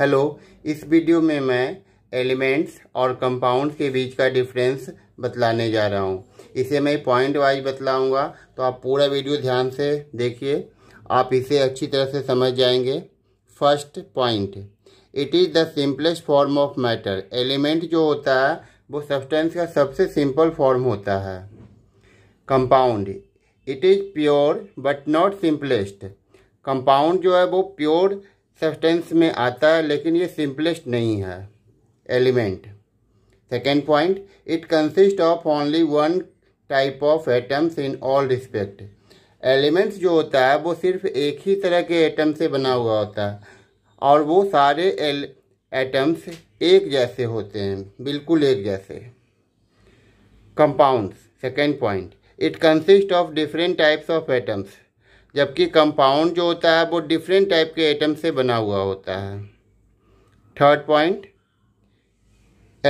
hello इस video में मैं एलिमेंट्स और कंपाउंड के बीच का डिफरेंस बतलाने जा रहा हूँ इसे मैं पॉइंट वाइज बतलाऊँगा तो आप पूरा वीडियो ध्यान से देखिए आप इसे अच्छी तरह से समझ जाएंगे first point it is the simplest form of matter element जो होता है वो सब्सटेंस का सबसे सिंपल फॉर्म होता है compound it is pure but not simplest compound जो है वो प्योर सब्सटेंस में आता है लेकिन ये सिंपलेस्ट नहीं है element second point it consist of only one type of atoms in all respect elements जो होता है वो सिर्फ एक ही तरह के एटम से बना हुआ होता है और वो सारे एल एटम्स एक जैसे होते हैं बिल्कुल एक जैसे compounds second point it consist of different types of atoms जबकि कंपाउंड जो होता है वो डिफरेंट टाइप के एटम से बना हुआ होता है third point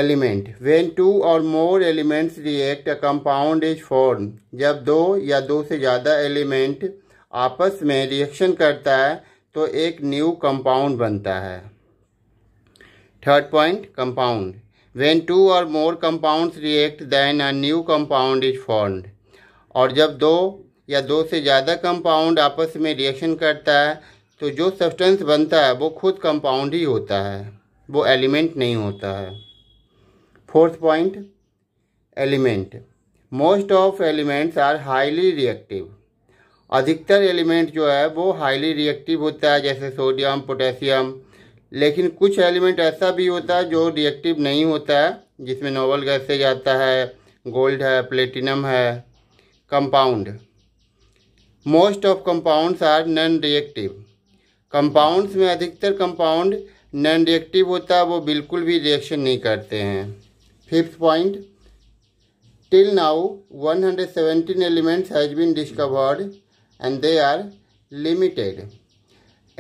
element when two or more elements react a compound is form जब दो या दो से ज़्यादा एलिमेंट आपस में रिएक्शन करता है तो एक न्यू कंपाउंड बनता है third point compound when two or more compounds react then a new compound is form और जब दो या दो से ज़्यादा कंपाउंड आपस में रिएक्शन करता है तो जो सब्सटेंस बनता है वो खुद कंपाउंड ही होता है वो एलिमेंट नहीं होता है fourth point element most of elements are highly reactive अधिकतर एलिमेंट जो है वो हाईली रिएक्टिव होता है जैसे सोडियम पोटेशियम लेकिन कुछ एलिमेंट ऐसा भी होता है जो रिएक्टिव नहीं होता है जिसमें नोबल गैसेज आता है गोल्ड है प्लेटिनम है compound most of compounds are non reactive compounds में अधिकतर कंपाउंड नॉन रिएक्टिव होता है वो बिल्कुल भी रिएक्शन नहीं करते हैं fifth point till now 117 elements has been discovered and they are limited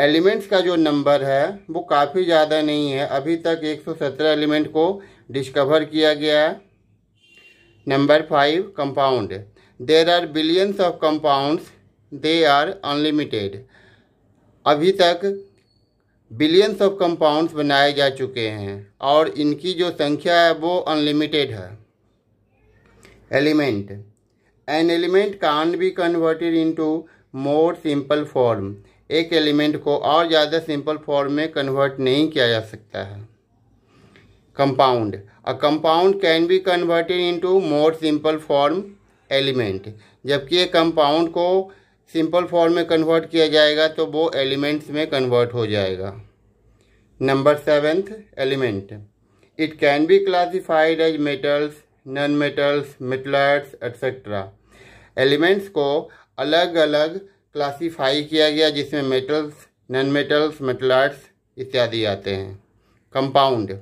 elements का जो नंबर है वो काफ़ी ज़्यादा नहीं है अभी तक 117 एलिमेंट को डिस्कवर किया गया है number five compound there are billions of compounds they are unlimited अभी तक बिलियंस ऑफ कंपाउंड्स बनाए जा चुके हैं और इनकी जो संख्या है वो अनलिमिटेड है element an element can be converted into more simple form एक एलिमेंट को और ज़्यादा सिंपल फॉर्म में कन्वर्ट नहीं किया जा सकता है compound a compound can be converted into more simple form element जबकि ये कंपाउंड को सिंपल फॉर्म में कन्वर्ट किया जाएगा तो वो एलिमेंट्स में कन्वर्ट हो जाएगा number seventh element it can be classified as metals non metals metalloids etcetera elements को अलग अलग क्लासीफाई किया गया जिसमें मेटल्स नॉन मेटल्स मेटलाइट्स इत्यादि आते हैं compound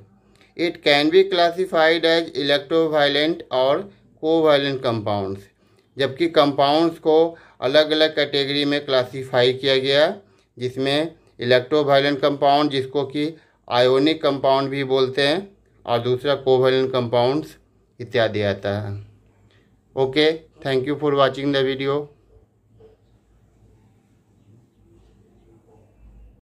it can be classified as electrovalent और कोवायलेंट कंपाउंड्स जबकि कंपाउंड्स को अलग अलग कैटेगरी में क्लासिफाई किया गया जिसमें इलेक्ट्रोवायलेंट कंपाउंड जिसको कि आयोनिक कंपाउंड भी बोलते हैं और दूसरा कोवेलेंट कंपाउंड्स इत्यादि आता है okay thank you for watching the video